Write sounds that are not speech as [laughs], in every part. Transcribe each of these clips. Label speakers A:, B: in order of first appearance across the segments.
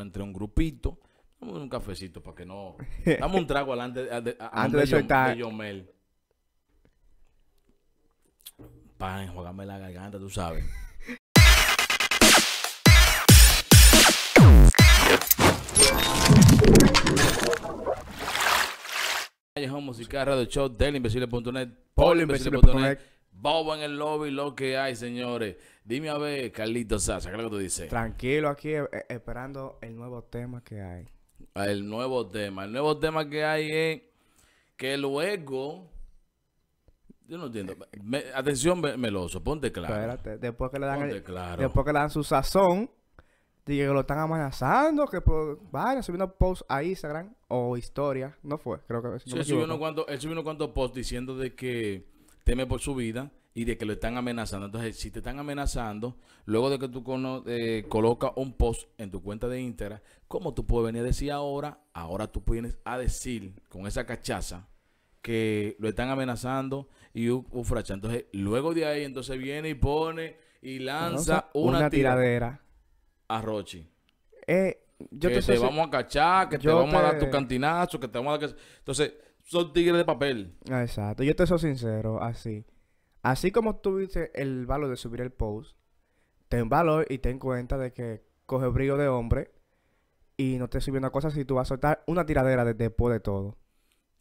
A: entre un grupito. Damos un cafecito para que no. [laughs] Damos un trago adelante. Antes de soltar. Yomel. Para enjuagarme la garganta, tú sabes. [laughs] Callejón musical, radio show, delimbecible.net, polimbecible.net Bobo en el lobby, lo que hay, señores. Dime a ver, Carlitos Sasa, ¿qué es lo que tú dices?
B: Tranquilo, aquí e-, e-, esperando el nuevo tema que hay.
A: Ah, el nuevo tema. El nuevo tema que hay es que luego. Yo no entiendo. atención, Meloso, ponte claro. Espérate,
B: después que le dan, después que le dan su sazón, digo, que lo están amenazando, que por, vaya subiendo post a Instagram o historia. No fue, creo que. sí, él, subió unos
A: cuantos, él subió posts diciendo de que teme por su vida y de que lo están amenazando. Entonces, si te están amenazando, luego de que tú eh, colocas un post en tu cuenta de Instagram, ¿cómo tú puedes venir a decir ahora? Ahora tú vienes a decir con esa cachaza que lo están amenazando y fracha. Entonces, luego de ahí, entonces viene y pone y lanza una, tiradera a Rochi. Eh, yo que te, vamos a cachar, que te vamos a dar tu cantinazo, que te vamos a dar... Entonces son tigres de papel.
B: Exacto. Yo te soy sincero, así. Así como tuviste el valor de subir el post, ten valor y ten cuenta de que coge brillo de hombre y no te subiendo una cosa si tú vas a soltar una tiradera después de todo.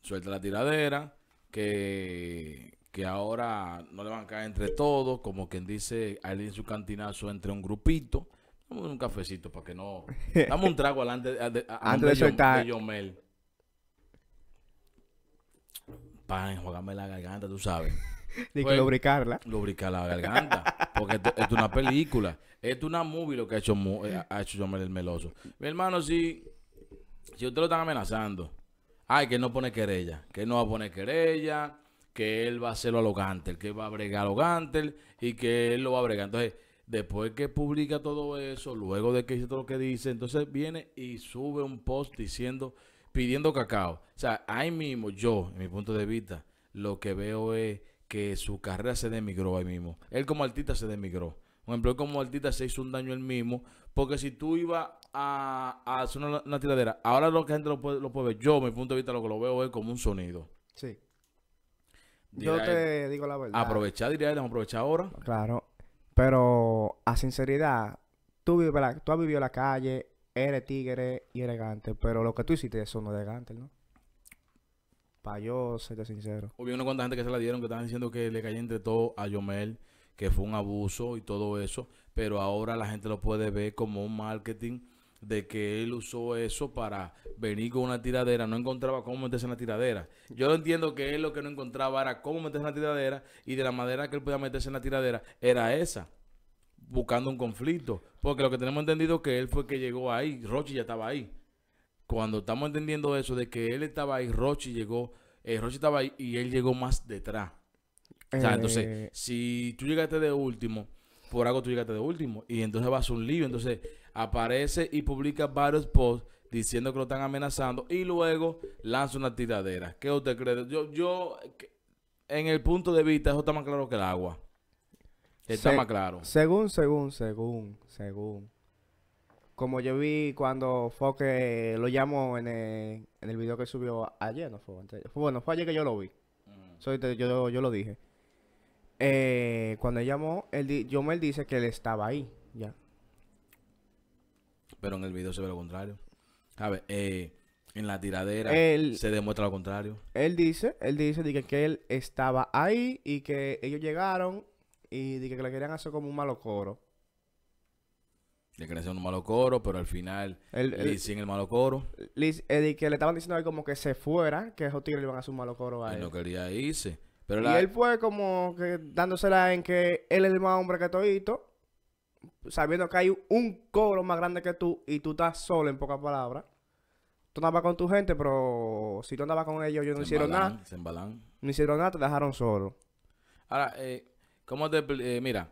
A: Suelta la tiradera, que, que ahora no le van a caer entre todos, como quien dice, alguien en su cantinazo entre un grupito. Dame un cafecito para que no. Dame un trago [laughs] adelante, antes de, soltar para la garganta, tú sabes. De [laughs] que pues, lubricarla. Lubricar la garganta. Porque es una película. es una movie lo que ha hecho, eh, ha hecho el Meloso. Mi hermano, si, si usted lo están amenazando, ay, que no pone querella, que no va a poner querella, que él va a hacerlo a los Gantel, que va a bregar a los y que él lo va a bregar. Entonces, después que publica todo eso, luego de que hizo todo lo que dice, entonces viene y sube un post diciendo pidiendo cacao. O sea, ahí mismo yo, en mi punto de vista, lo que veo es que su carrera se desmigró ahí mismo. Él como artista se desmigró. Por ejemplo, él como artista se hizo un daño él mismo. Porque si tú ibas a, hacer una, tiradera, ahora lo que la gente lo puede, ver, yo, mi punto de vista, lo que lo veo es como un sonido.
B: Sí. yo te digo la verdad. Aprovechar,
A: diría él, vamos aprovechar ahora.
B: Claro. Pero a sinceridad, tú, vives tú has vivido la calle, eres tigre y elegante, pero lo que tú hiciste son no elegante, ¿no? Para yo serte sincero.
A: Hubo una cuanta gente que se la dieron que estaban diciendo que le cayó entre todo a Yomel, que fue un abuso y todo eso, pero ahora la gente lo puede ver como un marketing de que él usó eso para venir con una tiradera, no encontraba cómo meterse en la tiradera. Yo entiendo que él lo que no encontraba era cómo meterse en la tiradera y de la manera que él podía meterse en la tiradera era esa buscando un conflicto. Porque lo que tenemos entendido es que él fue que llegó ahí, roche ya estaba ahí. Cuando estamos entendiendo eso de que él estaba ahí, roche llegó, eh, estaba ahí y él llegó más detrás. entonces, eh. si tú llegaste de último, por algo tú llegaste de último. Y entonces vas a un lío. Entonces, aparece y publica varios posts diciendo que lo están amenazando y luego lanza una tiradera. ¿Qué usted cree? Yo, yo, en el punto de vista, eso está más claro que el agua. Está más claro.
B: Según, según, según, según. Como yo vi cuando fue que eh, lo llamó en el, en el video que subió ayer, no fue, bueno, fue ayer que yo lo vi. Mm. yo, yo, lo dije. Eh, cuando él llamó, él, me dice que él estaba ahí, ya.
A: Pero en el video se ve lo contrario. A ver, eh, en la tiradera se demuestra lo contrario.
B: Él dice, él dice que él estaba ahí y que ellos llegaron y de que le querían hacer como un malo coro. Le querían un malo coro, pero al final el, sin el malo coro. Liz, eh, que le estaban diciendo ahí como que se fuera, que esos tigres le iban a hacer un malo coro a él. no
A: quería irse.
B: Pero y él fue como que dándosela en que él es el más hombre que todito, sabiendo que hay un coro más grande que tú y tú estás solo en pocas palabras. Tú andabas con tu gente, pero si tú andabas con ellos, ellos no hicieron nada. Se No hicieron nada, te dejaron solo.
A: Ahora, eh, eh, mira,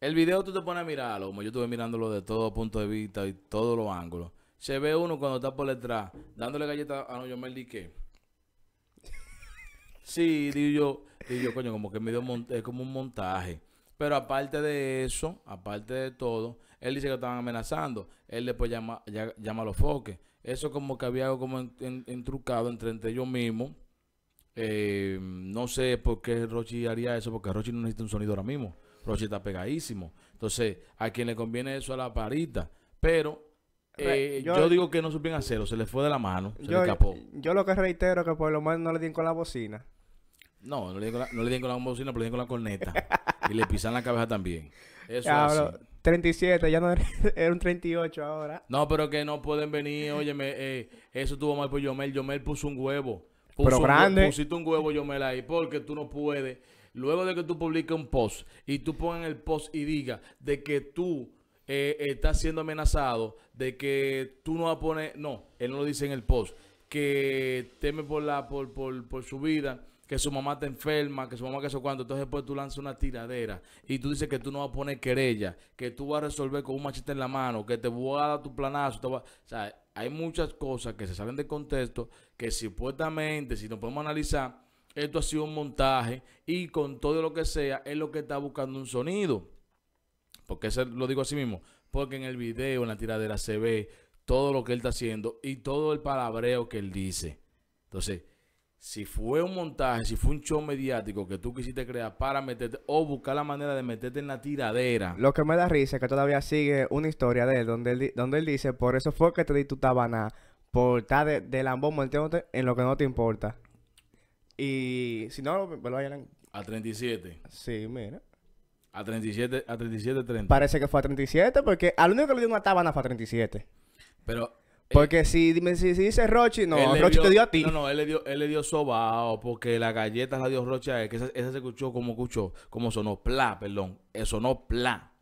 A: el video tú te pones a mirarlo, como yo estuve mirándolo de todo punto de vista y todos los ángulos. Se ve uno cuando está por detrás, dándole galleta a no [laughs] yo me que Sí, digo yo, yo, coño, como que me dio es como un montaje. Pero aparte de eso, aparte de todo, él dice que estaban amenazando. Él después llama, llama a los foques. Eso como que había algo como en, entre, entre ellos mismos. Eh, no sé por qué Rochi haría eso, porque Rochi no necesita un sonido ahora mismo. Rochi está pegadísimo. Entonces, a quien le conviene eso a la parita. Pero
B: eh, yo,
A: digo que no supieron hacerlo, se le fue de la mano, se yo, escapó.
B: Yo lo que reitero que por lo menos no le dieron con la bocina.
A: No, no le dieron con la, bocina, pero le dieron con la corneta. [laughs] y le pisan la cabeza también. Eso
B: 37, ya no era [laughs] un 38 ahora.
A: No, pero que no pueden venir, óyeme, eh, eso tuvo mal por Yomel. Yomel puso un huevo pero grande. pusiste un huevo, yo me la porque tú no puedes. Luego de que tú publiques un post y tú en el post y digas de que tú eh, estás siendo amenazado, de que tú no vas a poner. No, él no lo dice en el post. Que teme por, la, por, por, por su vida que su mamá te enferma, que su mamá que eso cuando. Entonces después tú lanzas una tiradera y tú dices que tú no vas a poner querella, que tú vas a resolver con un machete en la mano, que te voy a dar tu planazo hay muchas cosas que se salen de contexto, que supuestamente, si nos podemos analizar, esto ha sido un montaje y con todo lo que sea, es lo que está buscando un sonido. Porque se lo digo así mismo, porque en el video, en la tiradera, se ve todo lo que él está haciendo y todo el palabreo que él dice. Entonces, si fue un montaje, si fue un show mediático que tú quisiste crear para meterte o buscar la manera de meterte en la tiradera.
B: Lo que me da risa es que todavía sigue una historia de él donde él, donde él dice, por eso fue que te di tu tabana, por estar de, de lambón en lo que no te importa. Y si no, me lo vayan a... 37. Sí, mira. A 37,
A: a 37, 30.
B: Parece que fue a 37 porque al único que le dio una tabana fue a 37. Pero eh, porque si, dime, si, dice Rochi, no, Rochi te dio a ti. No,
A: no, él le dio, él le dio sobao porque la galleta la dio Rochi a él, que esa, se escuchó como escuchó, como sonó pla, perdón, eh, sonó pla.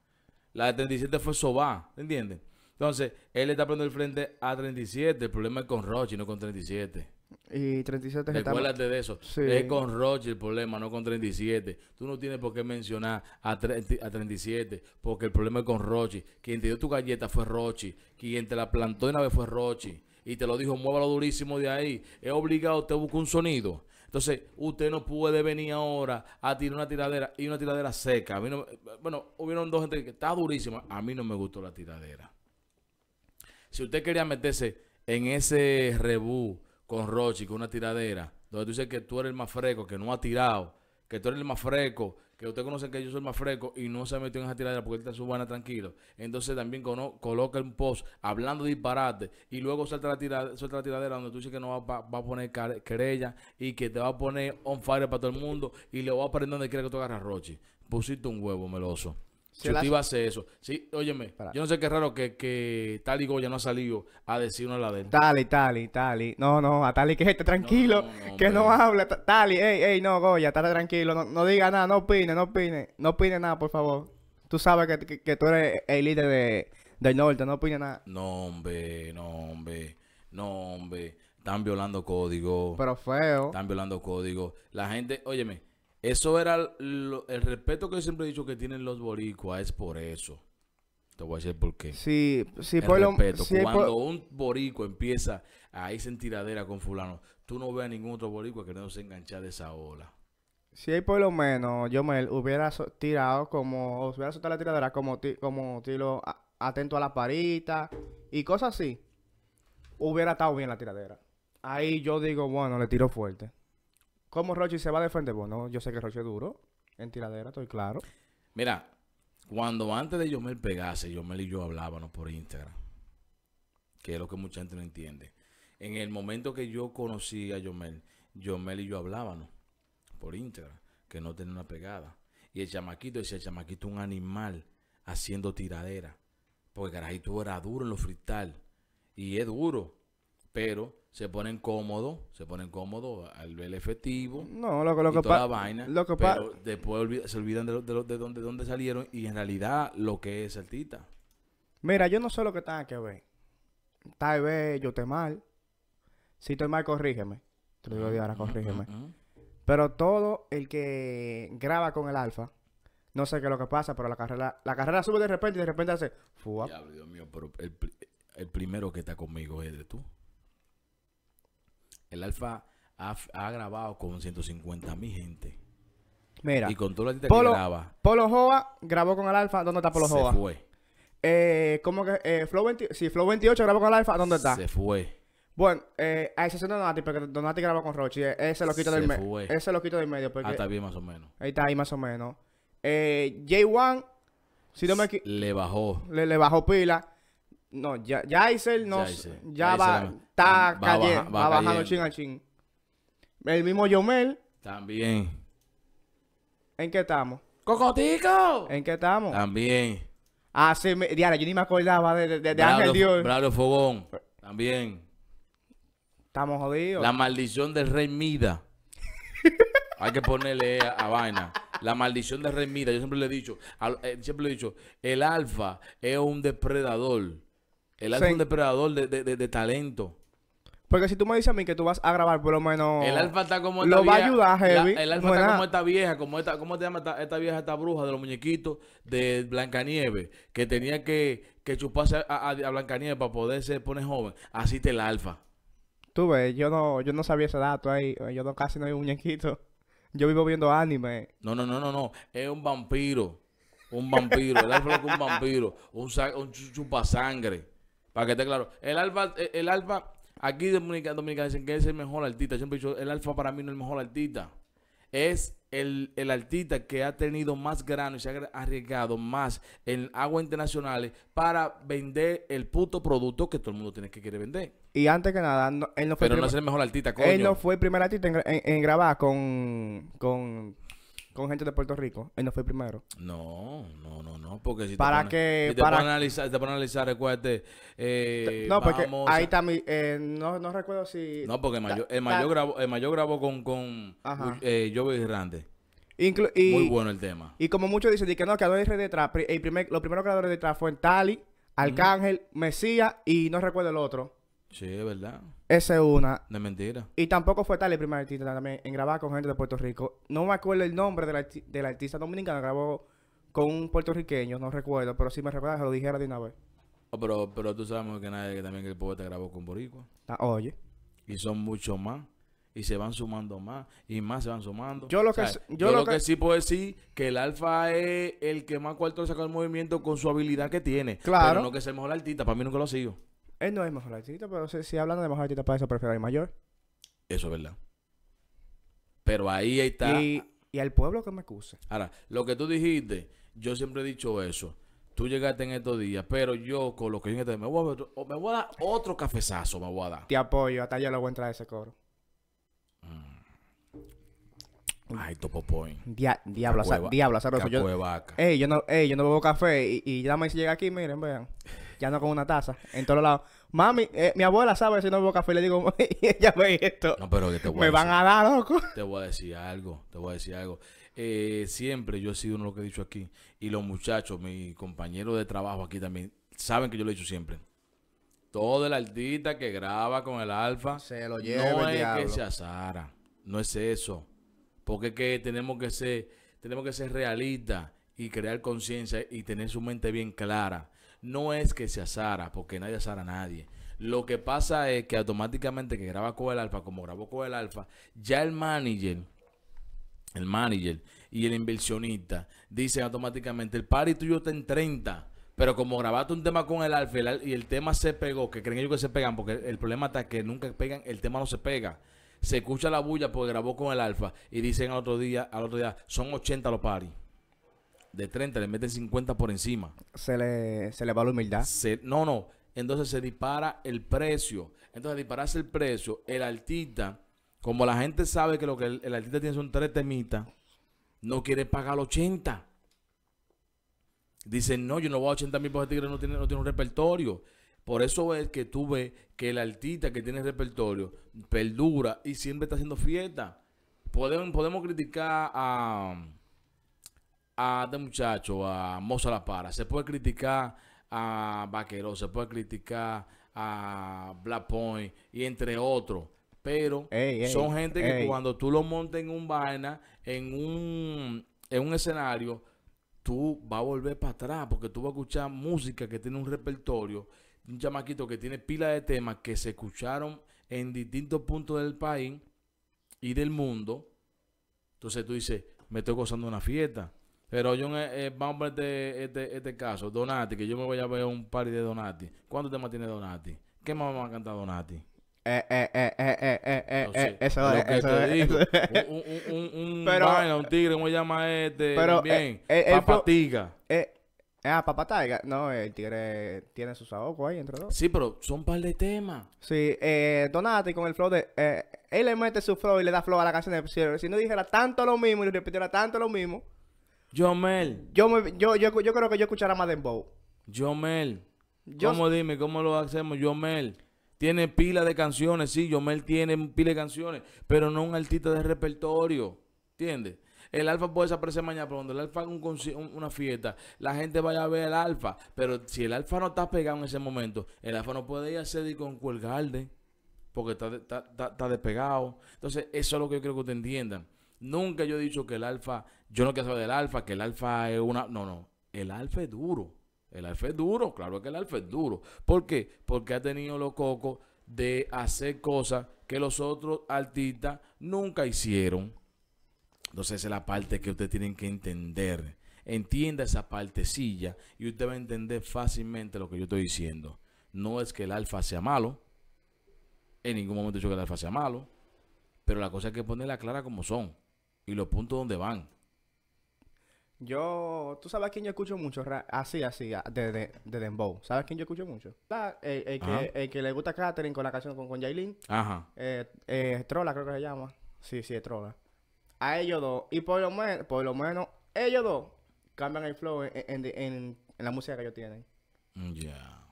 A: La de 37 fue soba ¿entiendes? Entonces, él le está poniendo el frente a 37, el problema es con Rochi, no con 37.
B: Y 37 de eso. Es con
A: Roche el problema, no con 37. Tú no tienes por qué mencionar a, a 37, porque el problema es con Rochi. Quien te dio tu galleta fue Rochi. Quien te la plantó una vez fue Rochi. Y te lo dijo, muévalo durísimo de ahí. Es obligado, te busca un sonido. Entonces, usted no puede venir ahora a tirar una tiradera y una tiradera seca. bueno, hubieron dos gente que está durísima. A mí no me gustó la tiradera. Si usted quería meterse en ese rebú con Rochi, con una tiradera, donde tú dices que tú eres el más fresco, que no ha tirado, que tú eres el más fresco, que usted conoce que yo soy el más fresco y no se metió en esa tiradera porque él está en su buena tranquilo. Entonces también coloca un post hablando de disparate y luego suelta la, tiradera, suelta la tiradera donde tú dices que no va, a poner querella y que te va a poner on fire para todo el mundo y le va a poner donde quiera que tú agarras Rochi. Pusiste un huevo meloso. Si iba a hacer eso. Sí, óyeme, yo no sé qué raro que, que Tali Goya no ha salido
B: a decirnos la de Tali, Tali, Tali. No, no, a Tali que esté tranquilo, que no hable. Tali, ey, ey, no, Goya, está tranquilo. No, diga nada, no opine, no opine. No opine nada, por favor. Tú sabes que, que, tú eres el líder de, del norte, no opine nada.
A: No, hombre, no, hombre, no, hombre. Están violando código. Pero feo. Están violando código. La gente, óyeme, eso era el respeto que yo siempre he dicho que tienen los boricuas, es por eso. Te
B: voy a decir por qué. Sí, sí, el Cuando
A: un boricua empieza a irse en tiradera con fulano, tú no ves a ningún otro boricua que no se engancha de esa ola.
B: Si ahí por lo menos yo me hubiera tirado como, hubiera soltado la tiradera como, como tiro atento a la parita y cosas así, hubiera estado bien la tiradera. Ahí yo digo, bueno, le tiro fuerte. ¿Cómo Rochi se va a defender? Bueno, yo sé que Rochi es duro. En tiradera, estoy claro.
A: Mira, cuando antes de Yomel pegase, Yomel y yo hablábamos por Instagram. Que es lo que mucha gente no entiende. En el momento que yo conocí a Yomel, Yomel y yo hablábamos por Instagram. Que no tenía una pegada. Y el chamaquito decía, el chamaquito un animal haciendo tiradera. Porque tú era duro en lo frital Y es duro pero se ponen cómodos, se ponen cómodos al ver el efectivo.
B: No, lo, lo que pasa. Lo pero
A: después se olvidan de, lo, salieron y en realidad lo que es tita.
B: Mira, yo no sé lo que tenga que ver. Tal vez yo esté mal. Si estoy mal, corrígeme. Te lo digo ahora, corrígeme. Pero todo el que graba con el alfa, no sé qué es lo que pasa, pero la carrera, la carrera sube de repente y de repente hace.
A: mío, pero el, el primero que está conmigo es de tú. El Alfa ha, grabado con 150 mil gente. Mira. Y con todo lo Polo, que graba.
B: Polo Joa grabó con el Alfa. ¿Dónde está Polo se Se fue. Eh, ¿Cómo que? Eh, Flow 20, si Flow 28 grabó con el Alfa, ¿dónde está? Se fue. Bueno, eh, a excepción de Donati, porque Donati grabó con Rochi. Eh, ese lo quito se del medio. Ese lo quito del medio. Porque... Ah, está bien más o menos. Ahí está, ahí más o menos. Eh, J1,
A: si no me... Le bajó.
B: Le, le bajó pila. No, ya, ya Isel no, ya, va, está cayendo, va, bajando chin a chin. El mismo Yomel.
A: También.
B: ¿En qué estamos? ¡Cocotico! ¿En qué estamos?
A: También.
B: Ah, sí, yo ni me acordaba de, de Ángel Dios.
A: Bravo Fogón, también.
B: Estamos jodidos. La
A: maldición del rey Mida. [laughs] Hay que ponerle e a, vaina. La maldición del rey Mida. Yo siempre le he dicho, eh, siempre le he dicho, el alfa es un depredador. Él es un depredador de, talento.
B: Porque si tú me dices a mí que tú vas a grabar por lo menos... El alfa está como esta vieja, va ayudar, Heavy. el alfa está como
A: esta vieja, como esta... ¿Cómo te llama esta, vieja, esta bruja de los muñequitos de Blancanieves? Que tenía que, que chuparse a, a, Blancanieves para poderse poner joven. Así te el alfa.
B: Tú ves, yo no, yo no sabía ese dato ahí. Yo no, casi no vi muñequito. Yo vivo viendo anime.
A: No, no, no, no, no. Es un vampiro. Un vampiro. El alfa es un vampiro. Un, un sangre. Para que esté claro. El Alfa, eh, el, Alfa, aquí en Dominicana, dicen que es el mejor artista. siempre el Alfa para mí no es el mejor artista. Es el, el, artista que ha tenido más grano y se ha arriesgado más en aguas internacionales para vender el puto producto que todo el mundo tiene que querer vender.
B: Y antes que nada, él no fue. el mejor artista, Él no fue el primer artista en, en grabar con con gente de Puerto Rico. Él no fue el primero.
A: No, no, no, no. Porque si para te que, para analizar, te analizar, recuerde Eh, no, porque ahí
B: también, Eh, no, no recuerdo si. No,
A: porque el mayor, el mayor, grabó, el mayor con, con eh, Grande.
B: y, Muy bueno el tema. Y como muchos dicen, que no, que rey detrás. El primer, los primeros creadores detrás fueron Tali, Arcángel, Mesía Mesías y no recuerdo el otro. Sí, es verdad. Esa es una. De mentira. Y tampoco fue tal el primer artista también en grabar con gente de Puerto Rico. No me acuerdo el nombre del, artista dominicano, grabó con un puertorriqueño, no recuerdo, pero si me recuerdas, lo dijera de una vez.
A: Oh, pero, pero tú sabes que nadie que también el poeta grabó con Boricua. Ah, oye. Y son muchos más. Y se van sumando más. Y más se van sumando. Yo lo que, yo, lo que... sí puedo decir que el Alfa es el que más cuarto sacó el movimiento con su habilidad que tiene. Claro. Pero no que sea el mejor artista. Para mí nunca lo sigo.
B: Él no es mejor artista, pero si, si hablando de mejor artista, para eso prefiero el mayor.
A: Eso es verdad. Pero ahí está. Y,
B: y al pueblo que me acuse.
A: Ahora, lo que tú dijiste, yo siempre he dicho eso. Tú llegaste en estos días, pero yo con lo que yo este me voy, a, me voy a dar otro cafezazo, me voy a dar.
B: Te apoyo, hasta yo lo voy a entrar a ese coro. Mm. Ay, topo point.
A: Dia diablo, diablo, diablo, Yo,
B: ey, yo no, ey, yo no bebo café y, y ya me llega aquí, miren, vean ya no con una taza, en todos lados. Mami, eh, mi abuela sabe si no bebo café, le digo, ella [laughs] ve esto. No, pero que te voy Me van a dar, loco.
A: Te voy a decir algo, te voy a decir algo. Eh, siempre yo he sido uno de lo que he dicho aquí, y los muchachos, mis compañeros de trabajo aquí también, saben que yo lo he dicho siempre. Todo el artista que graba con el alfa, se lo lleva no es que se azara, no es eso. Porque que tenemos que ser, tenemos que ser realistas y crear conciencia y tener su mente bien clara no es que se asara, porque nadie asara a nadie. Lo que pasa es que automáticamente que graba con el alfa, como grabó con el alfa, ya el manager, el manager y el inversionista dicen automáticamente, el pari tuyo está en 30. Pero como grabaste un tema con el alfa y el tema se pegó, que creen ellos que se pegan, porque el problema está que nunca pegan, el tema no se pega. Se escucha la bulla porque grabó con el alfa y dicen al otro día, al otro día, son 80 los paris de 30, le meten 50 por encima.
B: Se le, va la humildad.
A: no, no. Entonces se dispara el precio. Entonces, dispararse el precio, el artista, como la gente sabe que lo que el, artista tiene son tres temitas, no quiere pagar 80. Dicen, no, yo no voy a 80 mil porque este Tigre no tiene, no tiene un repertorio. Por eso es que tú ves que el artista que tiene repertorio perdura y siempre está haciendo fiesta. Podemos, podemos criticar a a este muchacho, a Moza La Para, se puede criticar a Vaquero, se puede criticar a Black Point y entre otros. Pero son gente que cuando tú lo montes en un vaina, en un, en un escenario, tú vas a volver para atrás porque tú vas a escuchar música que tiene un repertorio. Un chamaquito que tiene pila de temas que se escucharon en distintos puntos del país y del mundo. Entonces tú dices, me estoy gozando una fiesta. Pero yo, eh, eh, vamos a ver este, este, este, caso. Donati, que yo me voy a ver un par de Donati. ¿Cuántos temas tiene Donati? ¿Qué más me ha a Donati?
B: Eh, eh, eh, eh, eh, eh, eh eso es, un, [laughs] pero,
A: un tigre, ¿cómo se llama este? Pero, bien, eh, Eh,
B: Ah, papataiga. No, el tigre tiene sus ahogos ahí entre dos. Sí, pero son un par de temas. Sí, eh, Donati con el flow de. Eh, él le mete su flow y le da flow a la canción de Si no dijera tanto lo mismo y repitiera tanto lo mismo. Jomel. Yo, yo, yo, creo que yo escuchará más de
A: Jomel. ¿Cómo dime? ¿Cómo lo hacemos? Jomel. Tiene pila de canciones, sí, Jomel tiene pila de canciones, pero no un artista de repertorio. ¿Entiendes? El alfa puede desaparecer mañana, pero cuando el alfa haga una fiesta, la gente vaya a ver el alfa. Pero si el alfa no está pegado en ese momento, el alfa no puede ir a sedir con Cuelgarde, porque está, despegado. Entonces, eso es lo que yo creo que te entiendan. Nunca yo he dicho que el alfa, yo no quiero saber del alfa, que el alfa es una. No, no. El alfa es duro. El alfa es duro, claro que el alfa es duro. ¿Por qué? Porque ha tenido los cocos de hacer cosas que los otros artistas nunca hicieron. Entonces esa es la parte que ustedes tienen que entender. Entienda esa partecilla y usted va a entender fácilmente lo que yo estoy diciendo. No es que el alfa sea malo. En ningún momento he dicho que el alfa sea malo. Pero la cosa hay que ponerla clara como son y los puntos donde van.
B: Yo, tú sabes quién yo escucho mucho, así, así, de, de, Dembow. ¿Sabes quién yo escucho mucho? el, que, el, que, le gusta Catering con la canción con, con Ajá. Eh, eh, Trola, creo que se llama. Sí, sí, Trola. A ellos dos. Y por lo, menos, por lo menos, ellos dos cambian el flow en, la música que ellos tienen. Mm, ya.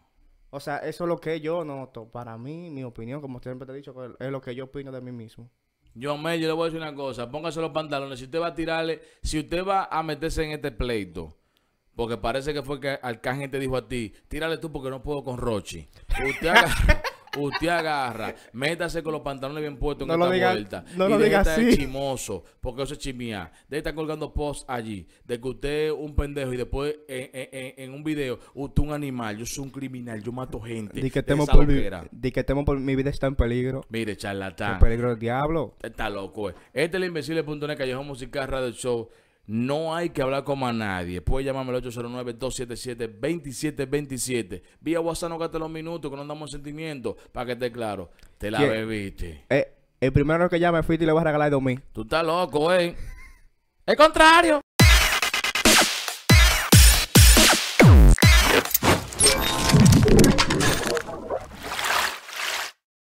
B: O sea, eso es lo que yo noto. Para mí, mi opinión, como siempre te he dicho, es lo que yo opino de mí mismo.
A: Yo, May, yo le voy a decir una cosa, póngase los pantalones, si usted va a tirarle, si usted va a meterse en este pleito, porque parece que fue que Arcángel te dijo a ti, tírale tú porque no puedo con Rochi. Usted [laughs] usted agarra, métase con los pantalones bien puestos en lo esta diga, No y lo diga así. chimoso, porque eso es chimía. De estar colgando post allí, de que usted es un pendejo y después en, un video, usted es un animal, yo soy un criminal, yo mato gente. Di que por, mi,
B: que por mi vida está en peligro. Mire, charlatán. En peligro del diablo.
A: Está loco, eh. Este es el Invencible.net, Callejón Musical Radio Show. No hay que hablar como a nadie. Puedes llamarme al 809-277-2727. Vía WhatsApp, no gaste los minutos, que no damos sentimiento, Para que esté claro, te la bebiste.
B: Eh, el primero que llame, y le vas a regalar dos mil.
A: Tú estás loco, eh. [laughs] El contrario.